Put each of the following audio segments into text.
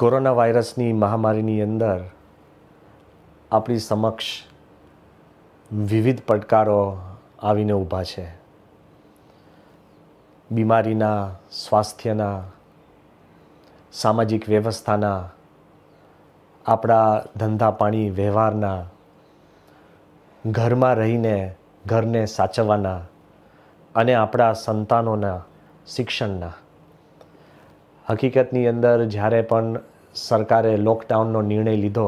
corona વાયરસની મહામારીની અંદર આપણી સમક્ષ વિવિધ પડકારો આવીને ઊભા છે બીમારીના સ્વાસ્થ્યના સામાજિક વ્યવસ્થાના આપણા ધંધા પાણી વ્યવહારના ઘરમાં રહીને ઘરને સાચવવાના અને આપણા સંતાનોના શિક્ષણના હકીકતની અંદર જ્યારે પણ સરકારે લોકડાઉનનો નિર્ણય લીધો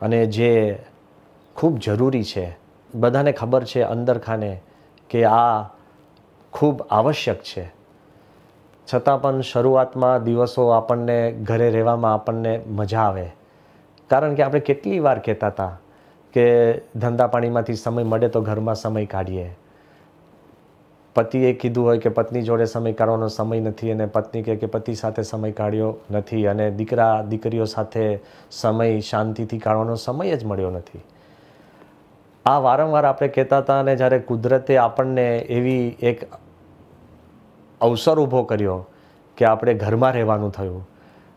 અને જે ખૂબ જરૂરી છે બધાને ખબર છે અંદરખાને કે આ ખૂબ આવશ્યક છે છતાં પણ શરૂઆતમાં દિવસો આપણને ઘરે રહેવામાં આપણને મજા આવે કારણ કે આપણે કેટલી વાર કહેતા હતા કે ધંધા પાણીમાંથી સમય મળે તો ઘરમાં સમય કાઢીએ પતિએ કીધું હોય કે પત્ની જોડે સમય કાઢવાનો સમય નથી અને પત્ની કહે કે પતિ સાથે સમય કાઢ્યો નથી અને દીકરા દીકરીઓ સાથે સમય શાંતિથી કાઢવાનો સમય જ મળ્યો નથી આ વારંવાર આપણે કહેતા હતા અને જ્યારે કુદરતે આપણને એવી એક અવસર ઊભો કર્યો કે આપણે ઘરમાં રહેવાનું થયું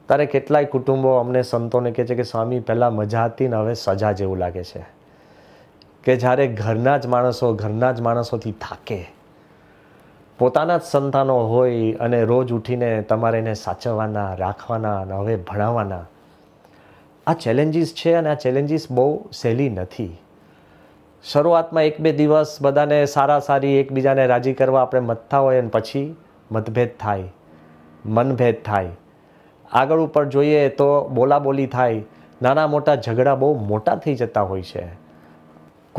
ત્યારે કેટલાય કુટુંબો અમને સંતોને કહે છે કે સ્વામી પહેલાં મજા હતી ને હવે સજા જેવું લાગે છે કે જ્યારે ઘરના જ માણસો ઘરના જ માણસોથી થાકે પોતાના જ સંતાનો હોય અને રોજ ઉઠીને તમારે એને સાચવવાના રાખવાના અને હવે ભણાવવાના આ ચેલેન્જીસ છે અને આ ચેલેન્જીસ બહુ સહેલી નથી શરૂઆતમાં એક બે દિવસ બધાને સારા સારી એકબીજાને રાજી કરવા આપણે મથતા હોય અને પછી મતભેદ થાય મનભેદ થાય આગળ ઉપર જોઈએ તો બોલાબોલી થાય નાના મોટા ઝઘડા બહુ મોટા થઈ જતા હોય છે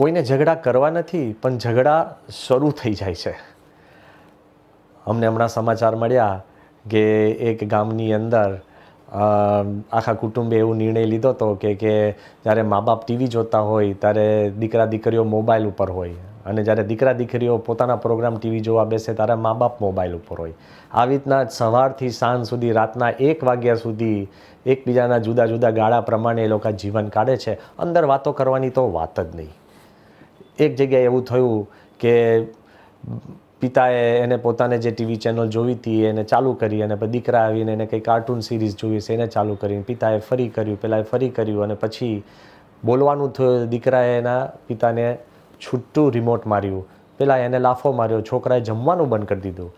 કોઈને ઝઘડા કરવા નથી પણ ઝઘડા શરૂ થઈ જાય છે અમને હમણાં સમાચાર મળ્યા કે એક ગામની અંદર આખા કુટુંબે એવો નિર્ણય લીધો હતો કે કે જ્યારે મા બાપ ટીવી જોતા હોય ત્યારે દીકરા દીકરીઓ મોબાઈલ ઉપર હોય અને જ્યારે દીકરા દીકરીઓ પોતાના પ્રોગ્રામ ટીવી જોવા બેસે ત્યારે મા બાપ મોબાઈલ ઉપર હોય આવી રીતના સવારથી સાંજ સુધી રાતના એક વાગ્યા સુધી એકબીજાના જુદા જુદા ગાળા પ્રમાણે એ લોકો જીવન કાઢે છે અંદર વાતો કરવાની તો વાત જ નહીં એક જગ્યાએ એવું થયું કે પિતાએ એને પોતાને જે ટીવી ચેનલ જોવી હતી એને ચાલુ કરી અને પછી દીકરા આવીને એને કંઈ કાર્ટૂન સિરીઝ જોવી છે એને ચાલુ કરીને પિતાએ ફરી કર્યું પહેલાં ફરી કર્યું અને પછી બોલવાનું થયું દીકરાએ એના પિતાને છૂટું રિમોટ માર્યું પહેલાં એને લાફો માર્યો છોકરાએ જમવાનું બંધ કરી દીધું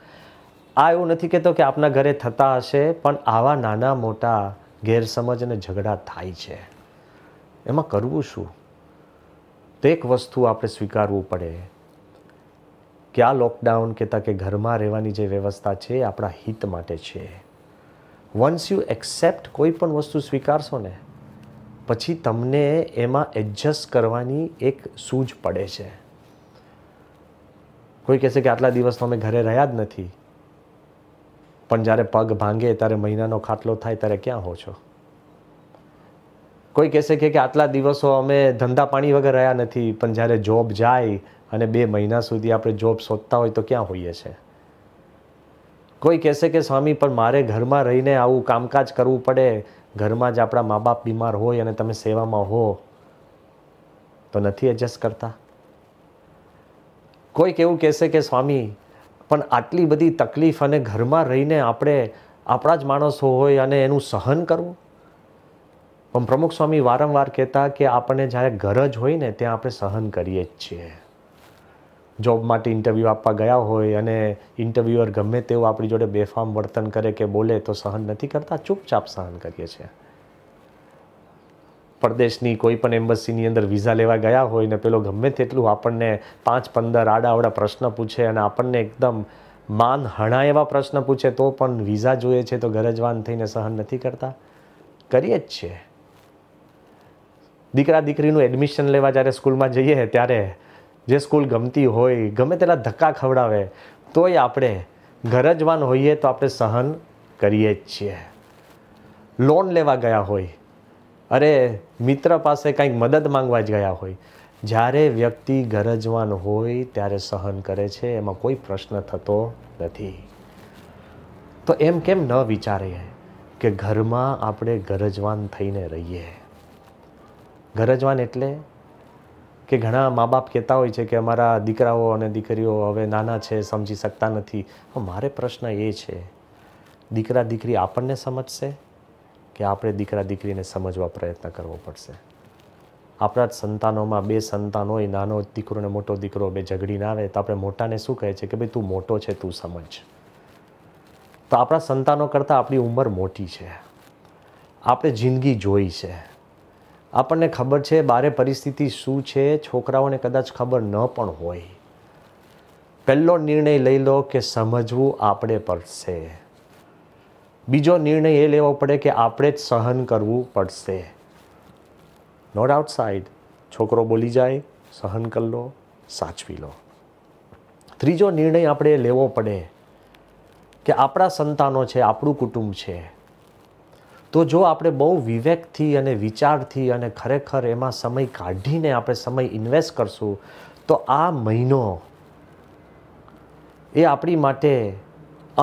આ એવું નથી કહેતો કે આપના ઘરે થતા હશે પણ આવા નાના મોટા ગેરસમજ અને ઝઘડા થાય છે એમાં કરવું શું તો એક વસ્તુ આપણે સ્વીકારવું પડે કે આ લોકડાઉન કહેતા કે ઘરમાં રહેવાની જે વ્યવસ્થા છે એ આપણા હિત માટે છે વન્સ યુ એક્સેપ્ટ કોઈ પણ વસ્તુ સ્વીકારશો ને પછી તમને એમાં એડજસ્ટ કરવાની એક સૂઝ પડે છે કોઈ કહેશે કે આટલા દિવસ અમે ઘરે રહ્યા જ નથી પણ જ્યારે પગ ભાંગે ત્યારે મહિનાનો ખાટલો થાય ત્યારે ક્યાં હો છો કોઈ કહેશે કે આટલા દિવસો અમે ધંધા પાણી વગર રહ્યા નથી પણ જ્યારે જોબ જાય અને બે મહિના સુધી આપણે જોબ શોધતા હોય તો ક્યાં હોઈએ છીએ કોઈ કહેશે કે સ્વામી પણ મારે ઘરમાં રહીને આવું કામકાજ કરવું પડે ઘરમાં જ આપણા મા બાપ બીમાર હોય અને તમે સેવામાં હો તો નથી એડજસ્ટ કરતા કોઈક એવું કહેશે કે સ્વામી પણ આટલી બધી તકલીફ અને ઘરમાં રહીને આપણે આપણા જ માણસો હોય અને એનું સહન કરવું પણ પ્રમુખ સ્વામી વારંવાર કહેતા કે આપણને જ્યારે ઘર જ હોય ને ત્યાં આપણે સહન કરીએ જ છીએ જોબ માટે ઇન્ટરવ્યૂ આપવા ગયા હોય અને ઇન્ટરવ્યુઅર ગમે તેવું આપણી જોડે બેફામ વર્તન કરે કે બોલે તો સહન નથી કરતા ચૂપચાપ સહન કરીએ છીએ પરદેશની કોઈ પણ એમ્બસીની અંદર વિઝા લેવા ગયા હોય ને પેલો ગમે તેટલું આપણને પાંચ પંદર આડાવડા પ્રશ્ન પૂછે અને આપણને એકદમ માન હણા એવા પ્રશ્ન પૂછે તો પણ વિઝા જોઈએ છે તો ગરજવાન થઈને સહન નથી કરતા કરીએ જ છીએ દીકરા દીકરીનું એડમિશન લેવા જ્યારે સ્કૂલમાં જઈએ ત્યારે જે સ્કૂલ ગમતી હોય ગમે તેટલા ધક્કા ખવડાવે તોય આપણે ગરજવાન હોઈએ તો આપણે સહન કરીએ જ છીએ લોન લેવા ગયા હોય અરે મિત્ર પાસે કંઈક મદદ માંગવા જ ગયા હોય જ્યારે વ્યક્તિ ગરજવાન હોય ત્યારે સહન કરે છે એમાં કોઈ પ્રશ્ન થતો નથી તો એમ કેમ ન વિચારીએ કે ઘરમાં આપણે ગરજવાન થઈને રહીએ ગરજવાન એટલે કે ઘણા મા બાપ કહેતા હોય છે કે અમારા દીકરાઓ અને દીકરીઓ હવે નાના છે સમજી શકતા નથી મારે પ્રશ્ન એ છે દીકરા દીકરી આપણને સમજશે કે આપણે દીકરા દીકરીને સમજવા પ્રયત્ન કરવો પડશે આપણા જ સંતાનોમાં બે સંતાન હોય નાનો દીકરો ને મોટો દીકરો બે ઝઘડીને આવે તો આપણે મોટાને શું કહે છે કે ભાઈ તું મોટો છે તું સમજ તો આપણા સંતાનો કરતાં આપણી ઉંમર મોટી છે આપણે જિંદગી જોઈ છે આપણને ખબર છે બારે પરિસ્થિતિ શું છે છોકરાઓને કદાચ ખબર ન પણ હોય પહેલો નિર્ણય લઈ લો કે સમજવું આપણે પડશે બીજો નિર્ણય એ લેવો પડે કે આપણે જ સહન કરવું પડશે નોટ આઉટસાઇડ છોકરો બોલી જાય સહન કરી લો સાચવી લો ત્રીજો નિર્ણય આપણે લેવો પડે કે આપણા સંતાનો છે આપણું કુટુંબ છે તો જો આપણે બહુ વિવેકથી અને વિચારથી અને ખરેખર એમાં સમય કાઢીને આપણે સમય ઇન્વેસ્ટ કરશું તો આ મહિનો એ આપણી માટે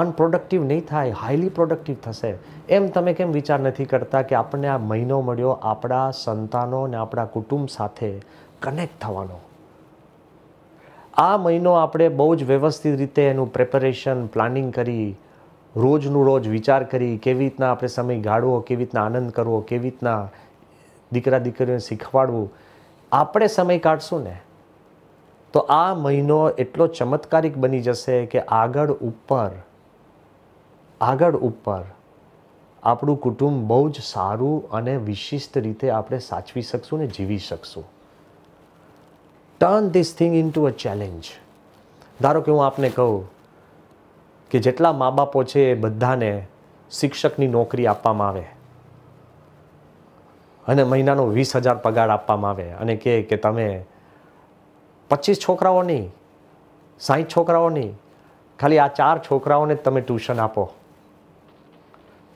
અનપ્રોડક્ટિવ નહીં થાય હાઈલી પ્રોડક્ટિવ થશે એમ તમે કેમ વિચાર નથી કરતા કે આપણને આ મહિનો મળ્યો આપણા સંતાનો અને આપણા કુટુંબ સાથે કનેક્ટ થવાનો આ મહિનો આપણે બહુ જ વ્યવસ્થિત રીતે એનું પ્રેપરેશન પ્લાનિંગ કરી રોજનું રોજ વિચાર કરી કેવી રીતના આપણે સમય ગાળવો કેવી રીતના આનંદ કરવો કેવી રીતના દીકરા દીકરીઓને શીખવાડવું આપણે સમય કાઢશું ને તો આ મહિનો એટલો ચમત્કારિક બની જશે કે આગળ ઉપર આગળ ઉપર આપણું કુટુંબ બહુ જ સારું અને વિશિષ્ટ રીતે આપણે સાચવી શકશું ને જીવી શકશું turn this thing into a challenge ધારો કે હું આપને કહું કે જેટલા મા બાપો છે એ બધાને શિક્ષકની નોકરી આપવામાં આવે અને મહિનાનો વીસ હજાર પગાર આપવામાં આવે અને કહે કે તમે પચીસ છોકરાઓની નહીં સાહીઠ છોકરાઓ નહીં ખાલી આ ચાર છોકરાઓને તમે ટ્યુશન આપો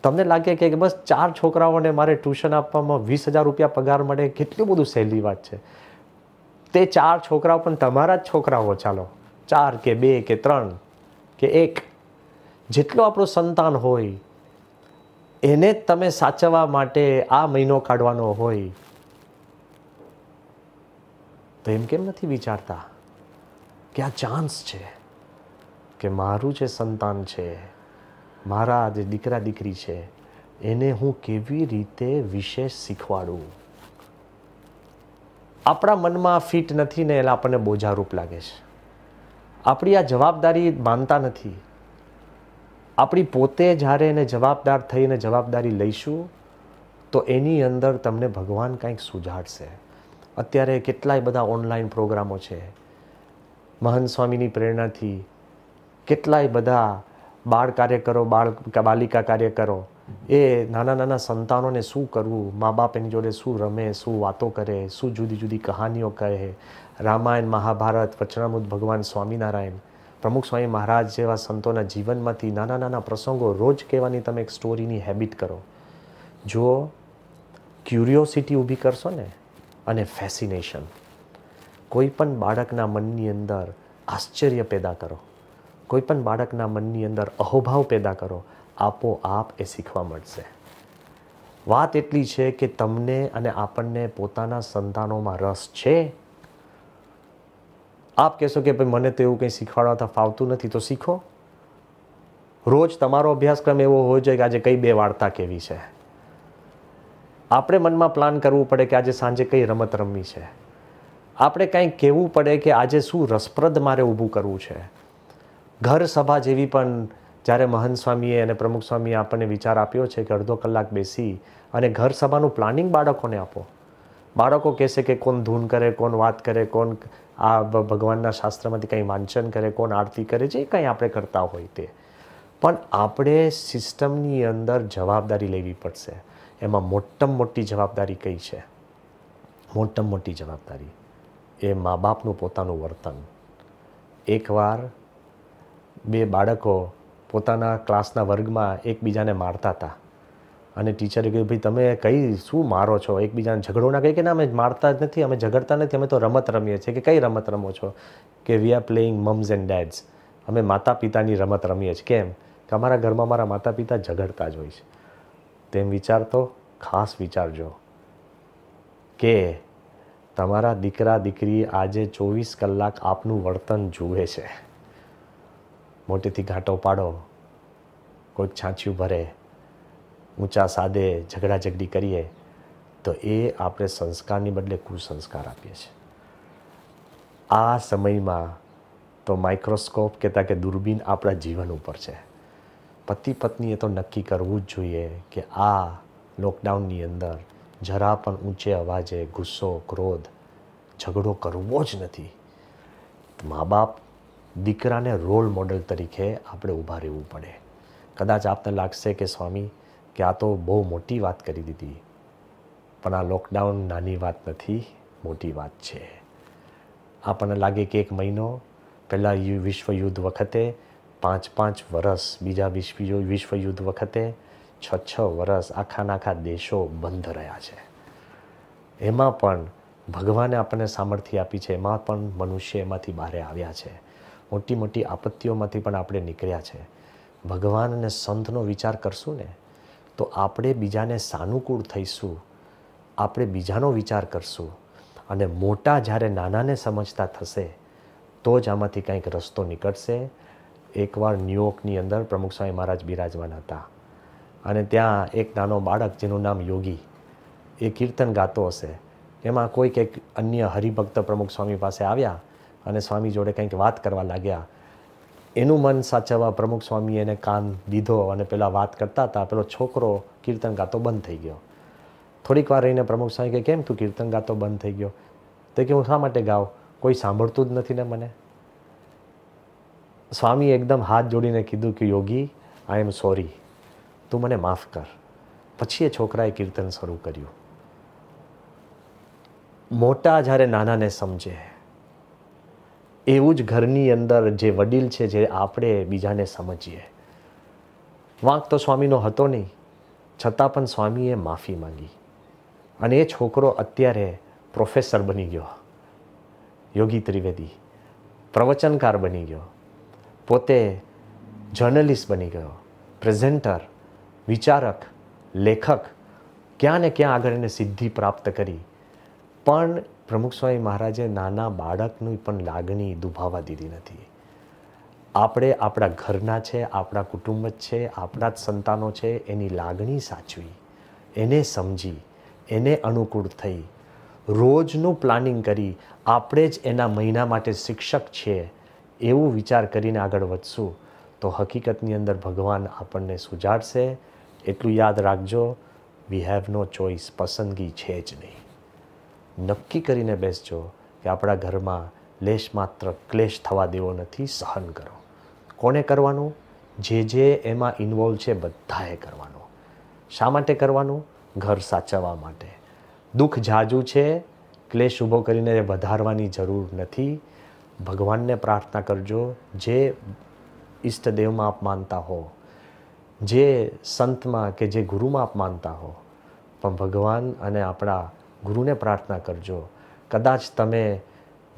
તમને લાગે કે બસ ચાર છોકરાઓને મારે ટ્યુશન આપવામાં વીસ હજાર રૂપિયા પગાર મળે કેટલું બધું સહેલી વાત છે તે ચાર છોકરાઓ પણ તમારા જ છોકરાઓ ચાલો ચાર કે બે કે ત્રણ કે એક જેટલો આપણું સંતાન હોય એને તમે સાચવવા માટે આ મહિનો કાઢવાનો હોય તો એમ કેમ નથી વિચારતા કે આ ચાન્સ છે કે મારું જે સંતાન છે મારા જે દીકરા દીકરી છે એને હું કેવી રીતે વિશેષ શીખવાડું આપણા મનમાં ફિટ નથી ને એટલે આપણને બોજારૂપ લાગે છે આપણી આ જવાબદારી માનતા નથી આપણી પોતે જ્યારે એને જવાબદાર થઈને જવાબદારી લઈશું તો એની અંદર તમને ભગવાન કંઈક સુજાડશે અત્યારે કેટલાય બધા ઓનલાઈન પ્રોગ્રામો છે મહંત સ્વામીની પ્રેરણાથી કેટલાય બધા બાળ કાર્યકરો બાળ બાલિકા કાર્યકરો એ નાના નાના સંતાનોને શું કરવું મા બાપ એની જોડે શું રમે શું વાતો કરે શું જુદી જુદી કહાનીઓ કહે રામાયણ મહાભારત વચનામૃત ભગવાન સ્વામિનારાયણ પ્રમુખ સ્વામી મહારાજ જેવા સંતોના જીવનમાંથી નાના નાના પ્રસંગો રોજ કહેવાની તમે એક સ્ટોરીની હેબિટ કરો જુઓ ક્યુરિયોસિટી ઊભી કરશો ને અને ફેસિનેશન કોઈ પણ બાળકના મનની અંદર આશ્ચર્ય પેદા કરો કોઈ પણ બાળકના મનની અંદર અહોભાવ પેદા કરો આપોઆપ એ શીખવા મળશે વાત એટલી છે કે તમને અને આપણને પોતાના સંતાનોમાં રસ છે આપ કહેશો કે ભાઈ મને તો એવું કંઈ શીખવાડવા ફાવતું નથી તો શીખો રોજ તમારો અભ્યાસક્રમ એવો હોવો જોઈએ કે આજે કઈ બે વાર્તા કેવી છે આપણે મનમાં પ્લાન કરવું પડે કે આજે સાંજે કઈ રમત રમવી છે આપણે કંઈ કહેવું પડે કે આજે શું રસપ્રદ મારે ઊભું કરવું છે ઘર સભા જેવી પણ જ્યારે મહંત સ્વામીએ અને પ્રમુખ સ્વામીએ આપણને વિચાર આપ્યો છે કે અડધો કલાક બેસી અને ઘર સભાનું પ્લાનિંગ બાળકોને આપો બાળકો કહેશે કે કોણ ધૂન કરે કોણ વાત કરે કોણ આ ભગવાનના શાસ્ત્રમાંથી કંઈ વાંચન કરે કોણ આરતી કરે છે એ કંઈ આપણે કરતા હોય તે પણ આપણે સિસ્ટમની અંદર જવાબદારી લેવી પડશે એમાં મોટમ મોટી જવાબદારી કઈ છે મોટમ મોટી જવાબદારી એ મા બાપનું પોતાનું વર્તન એકવાર બે બાળકો પોતાના ક્લાસના વર્ગમાં એકબીજાને મારતા હતા અને ટીચરે કહ્યું ભાઈ તમે કઈ શું મારો છો એકબીજાને ઝઘડો ના કહે કે ના અમે મારતા જ નથી અમે ઝઘડતા નથી અમે તો રમત રમીએ છીએ કે કઈ રમત રમો છો કે we are playing mums and dads અમે માતા પિતાની રમત રમીએ છીએ કેમ કે અમારા ઘરમાં મારા માતા પિતા ઝઘડતા જ હોય છે તેમ વિચારતો ખાસ વિચારજો કે તમારા દીકરા દીકરી આજે ચોવીસ કલાક આપનું વર્તન જુએ છે મોટેથી ઘાટો પાડો કોઈક છાંચ્યું ભરે ઊંચા સાદે ઝઘડા ઝઘડી કરીએ તો એ આપણે સંસ્કારની બદલે કુસંસ્કાર આપીએ છીએ આ સમયમાં તો માઇક્રોસ્કોપ કહેતા કે દૂરબીન આપણા જીવન ઉપર છે પતિ પત્નીએ તો નક્કી કરવું જ જોઈએ કે આ લોકડાઉનની અંદર જરા પણ ઊંચે અવાજે ગુસ્સો ક્રોધ ઝઘડો કરવો જ નથી મા બાપ દીકરાને રોલ મોડલ તરીકે આપણે ઊભા રહેવું પડે કદાચ આપને લાગશે કે સ્વામી કે આ તો બહુ મોટી વાત કરી દીધી પણ આ લોકડાઉન નાની વાત નથી મોટી વાત છે આપણને લાગે કે એક મહિનો પહેલાં વિશ્વ યુદ્ધ વખતે પાંચ પાંચ વરસ બીજા વિશ્વ વિશ્વયુદ્ધ વખતે છ છ વરસ આખાના આખા દેશો બંધ રહ્યા છે એમાં પણ ભગવાને આપણને સામર્થ્ય આપી છે એમાં પણ મનુષ્ય એમાંથી બહાર આવ્યા છે મોટી મોટી આપત્તિઓમાંથી પણ આપણે નીકળ્યા છે ભગવાન અને સંતનો વિચાર કરશું ને તો આપણે બીજાને સાનુકૂળ થઈશું આપણે બીજાનો વિચાર કરશું અને મોટા જ્યારે નાનાને સમજતા થશે તો જ આમાંથી કંઈક રસ્તો નીકળશે એકવાર ન્યુયોર્કની અંદર પ્રમુખ સ્વામી મહારાજ બિરાજમાન હતા અને ત્યાં એક નાનો બાળક જેનું નામ યોગી એ કીર્તન ગાતો હશે એમાં કોઈક એક અન્ય હરિભક્ત પ્રમુખ સ્વામી પાસે આવ્યા અને સ્વામી જોડે કંઈક વાત કરવા લાગ્યા એનું મન સાચવવા પ્રમુખ સ્વામી એને કાન દીધો અને પેલા વાત કરતા હતા પેલો છોકરો કીર્તન ગાતો બંધ થઈ ગયો થોડીક વાર રહીને પ્રમુખ સ્વામી કે કેમ તું કીર્તન ગાતો બંધ થઈ ગયો તે કે હું શા માટે ગાઉં કોઈ સાંભળતું જ નથી ને મને સ્વામી એકદમ હાથ જોડીને કીધું કે યોગી આઈ એમ સોરી તું મને માફ કર પછી એ છોકરાએ કીર્તન શરૂ કર્યું મોટા જ્યારે નાનાને સમજે એવું જ ઘરની અંદર જે વડીલ છે જે આપણે બીજાને સમજીએ વાંક તો સ્વામીનો હતો નહીં છતાં પણ સ્વામીએ માફી માંગી અને એ છોકરો અત્યારે પ્રોફેસર બની ગયો યોગી ત્રિવેદી પ્રવચનકાર બની ગયો પોતે જર્નલિસ્ટ બની ગયો પ્રેઝેન્ટર વિચારક લેખક ક્યાં ને ક્યાં આગળ એને સિદ્ધિ પ્રાપ્ત કરી પણ પ્રમુખ સ્વામી મહારાજે નાના બાળકની પણ લાગણી દુભાવા દીધી નથી આપણે આપણા ઘરના છે આપણા કુટુંબ જ છે આપણા જ સંતાનો છે એની લાગણી સાચવી એને સમજી એને અનુકૂળ થઈ રોજનું પ્લાનિંગ કરી આપણે જ એના મહિના માટે શિક્ષક છીએ એવું વિચાર કરીને આગળ વધશું તો હકીકતની અંદર ભગવાન આપણને સુજાડશે એટલું યાદ રાખજો વી હેવ નો ચોઈસ પસંદગી છે જ નહીં નક્કી કરીને બેસજો કે આપણા ઘરમાં લેશ માત્ર ક્લેશ થવા દેવો નથી સહન કરો કોને કરવાનું જે જે એમાં ઇન્વોલ્વ છે બધાએ કરવાનું શા માટે કરવાનું ઘર સાચવવા માટે દુઃખ જાજુ છે ક્લેશ ઊભો કરીને વધારવાની જરૂર નથી ભગવાનને પ્રાર્થના કરજો જે ઈષ્ટદેવમાં આપ માનતા હો જે સંતમાં કે જે ગુરુમાં આપ માનતા હો પણ ભગવાન અને આપણા ગુરુને પ્રાર્થના કરજો કદાચ તમે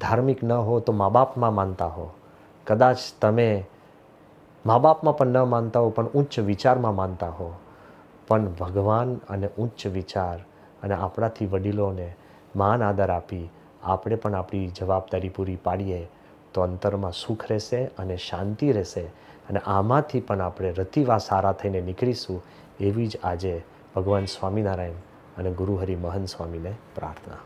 ધાર્મિક ન હો તો મા બાપમાં માનતા હો કદાચ તમે મા બાપમાં પણ ન માનતા હો પણ ઉચ્ચ વિચારમાં માનતા હો પણ ભગવાન અને ઉચ્ચ વિચાર અને આપણાથી વડીલોને માન આદર આપી આપણે પણ આપણી જવાબદારી પૂરી પાડીએ તો અંતરમાં સુખ રહેશે અને શાંતિ રહેશે અને આમાંથી પણ આપણે રતિવા સારા થઈને નીકળીશું એવી જ આજે ભગવાન સ્વામિનારાયણ અને ગુરુ હરિ મહન સ્વામીને પ્રાર્થના